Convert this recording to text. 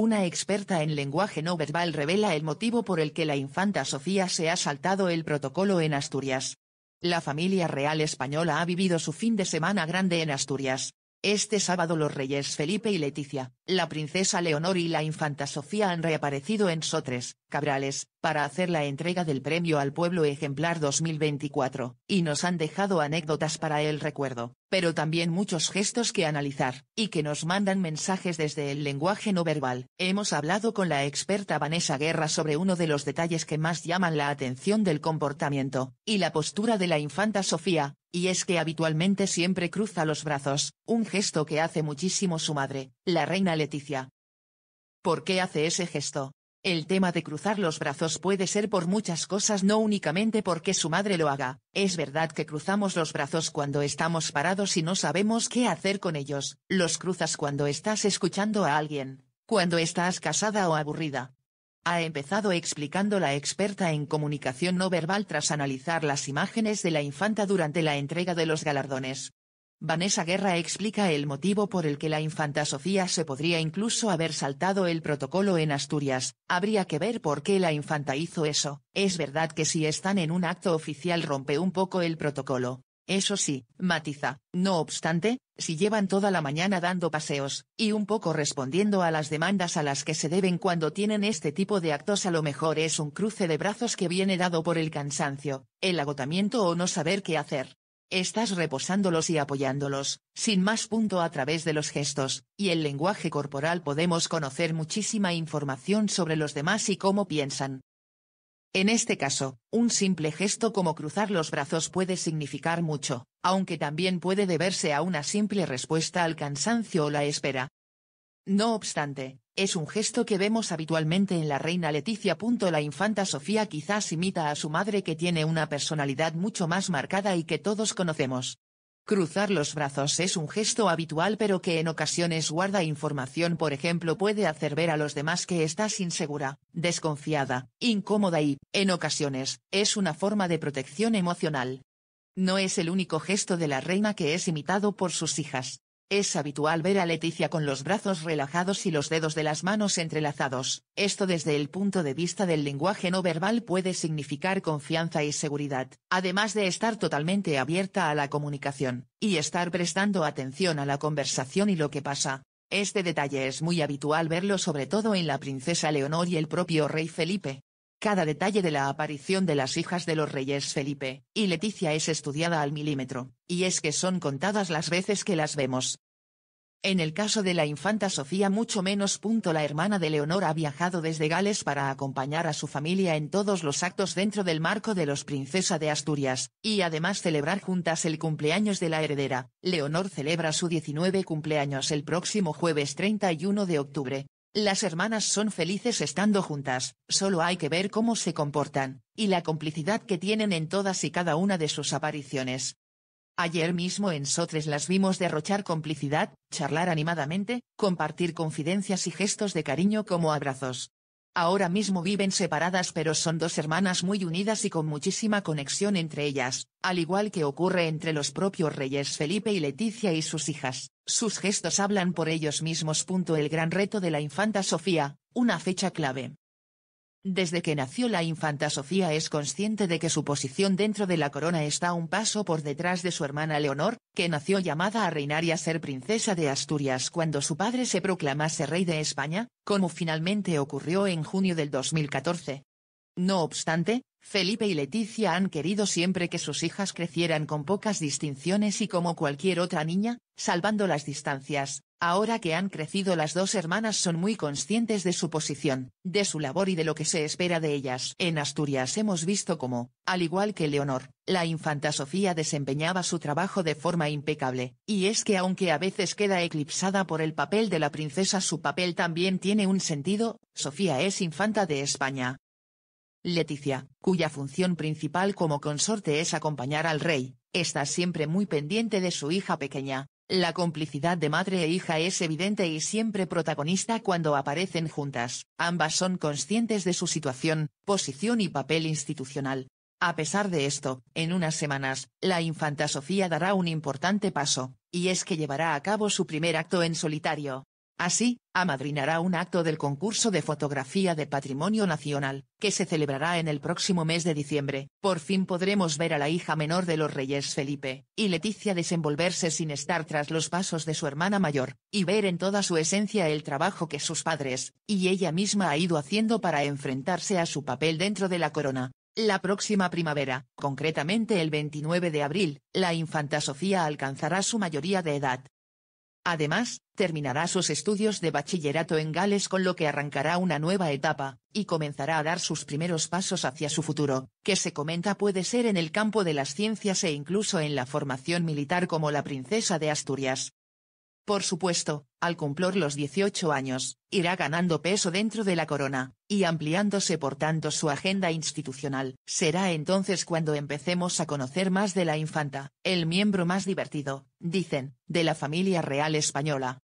Una experta en lenguaje no verbal revela el motivo por el que la infanta Sofía se ha saltado el protocolo en Asturias. La familia real española ha vivido su fin de semana grande en Asturias. Este sábado los reyes Felipe y Leticia, la princesa Leonor y la infanta Sofía han reaparecido en Sotres, Cabrales, para hacer la entrega del premio al pueblo ejemplar 2024, y nos han dejado anécdotas para el recuerdo, pero también muchos gestos que analizar, y que nos mandan mensajes desde el lenguaje no verbal. Hemos hablado con la experta Vanessa Guerra sobre uno de los detalles que más llaman la atención del comportamiento, y la postura de la infanta Sofía, y es que habitualmente siempre cruza los brazos, un gesto que hace muchísimo su madre, la reina Leticia. ¿Por qué hace ese gesto? El tema de cruzar los brazos puede ser por muchas cosas no únicamente porque su madre lo haga, es verdad que cruzamos los brazos cuando estamos parados y no sabemos qué hacer con ellos, los cruzas cuando estás escuchando a alguien, cuando estás casada o aburrida, ha empezado explicando la experta en comunicación no verbal tras analizar las imágenes de la infanta durante la entrega de los galardones. Vanessa Guerra explica el motivo por el que la infanta Sofía se podría incluso haber saltado el protocolo en Asturias, habría que ver por qué la infanta hizo eso, es verdad que si están en un acto oficial rompe un poco el protocolo, eso sí, matiza, no obstante, si llevan toda la mañana dando paseos, y un poco respondiendo a las demandas a las que se deben cuando tienen este tipo de actos a lo mejor es un cruce de brazos que viene dado por el cansancio, el agotamiento o no saber qué hacer. Estás reposándolos y apoyándolos, sin más punto a través de los gestos, y el lenguaje corporal podemos conocer muchísima información sobre los demás y cómo piensan, en este caso, un simple gesto como cruzar los brazos puede significar mucho, aunque también puede deberse a una simple respuesta al cansancio o la espera. No obstante, es un gesto que vemos habitualmente en la reina Leticia. La infanta Sofía quizás imita a su madre que tiene una personalidad mucho más marcada y que todos conocemos. Cruzar los brazos es un gesto habitual pero que en ocasiones guarda información por ejemplo puede hacer ver a los demás que estás insegura, desconfiada, incómoda y, en ocasiones, es una forma de protección emocional. No es el único gesto de la reina que es imitado por sus hijas. Es habitual ver a Leticia con los brazos relajados y los dedos de las manos entrelazados, esto desde el punto de vista del lenguaje no verbal puede significar confianza y seguridad, además de estar totalmente abierta a la comunicación, y estar prestando atención a la conversación y lo que pasa. Este detalle es muy habitual verlo sobre todo en la princesa Leonor y el propio rey Felipe. Cada detalle de la aparición de las hijas de los reyes Felipe y Leticia es estudiada al milímetro, y es que son contadas las veces que las vemos. En el caso de la infanta Sofía mucho menos. punto La hermana de Leonor ha viajado desde Gales para acompañar a su familia en todos los actos dentro del marco de los Princesa de Asturias, y además celebrar juntas el cumpleaños de la heredera. Leonor celebra su 19 cumpleaños el próximo jueves 31 de octubre, las hermanas son felices estando juntas, solo hay que ver cómo se comportan, y la complicidad que tienen en todas y cada una de sus apariciones. Ayer mismo en Sotres las vimos derrochar complicidad, charlar animadamente, compartir confidencias y gestos de cariño como abrazos. Ahora mismo viven separadas pero son dos hermanas muy unidas y con muchísima conexión entre ellas, al igual que ocurre entre los propios reyes Felipe y Leticia y sus hijas. Sus gestos hablan por ellos mismos. El gran reto de la infanta Sofía, una fecha clave. Desde que nació la infanta Sofía es consciente de que su posición dentro de la corona está un paso por detrás de su hermana Leonor, que nació llamada a reinar y a ser princesa de Asturias cuando su padre se proclamase rey de España, como finalmente ocurrió en junio del 2014. No obstante, Felipe y Leticia han querido siempre que sus hijas crecieran con pocas distinciones y como cualquier otra niña, salvando las distancias. Ahora que han crecido las dos hermanas son muy conscientes de su posición, de su labor y de lo que se espera de ellas. En Asturias hemos visto cómo, al igual que Leonor, la infanta Sofía desempeñaba su trabajo de forma impecable, y es que aunque a veces queda eclipsada por el papel de la princesa su papel también tiene un sentido, Sofía es infanta de España, Leticia, cuya función principal como consorte es acompañar al rey, está siempre muy pendiente de su hija pequeña. La complicidad de madre e hija es evidente y siempre protagonista cuando aparecen juntas. Ambas son conscientes de su situación, posición y papel institucional. A pesar de esto, en unas semanas, la infanta Sofía dará un importante paso, y es que llevará a cabo su primer acto en solitario. Así, amadrinará un acto del concurso de fotografía de patrimonio nacional, que se celebrará en el próximo mes de diciembre. Por fin podremos ver a la hija menor de los reyes Felipe y Leticia desenvolverse sin estar tras los pasos de su hermana mayor, y ver en toda su esencia el trabajo que sus padres y ella misma ha ido haciendo para enfrentarse a su papel dentro de la corona. La próxima primavera, concretamente el 29 de abril, la infanta Sofía alcanzará su mayoría de edad, Además, terminará sus estudios de bachillerato en Gales con lo que arrancará una nueva etapa, y comenzará a dar sus primeros pasos hacia su futuro, que se comenta puede ser en el campo de las ciencias e incluso en la formación militar como la princesa de Asturias, por supuesto, al cumplir los 18 años, irá ganando peso dentro de la corona, y ampliándose por tanto su agenda institucional. Será entonces cuando empecemos a conocer más de la infanta, el miembro más divertido, dicen, de la familia real española,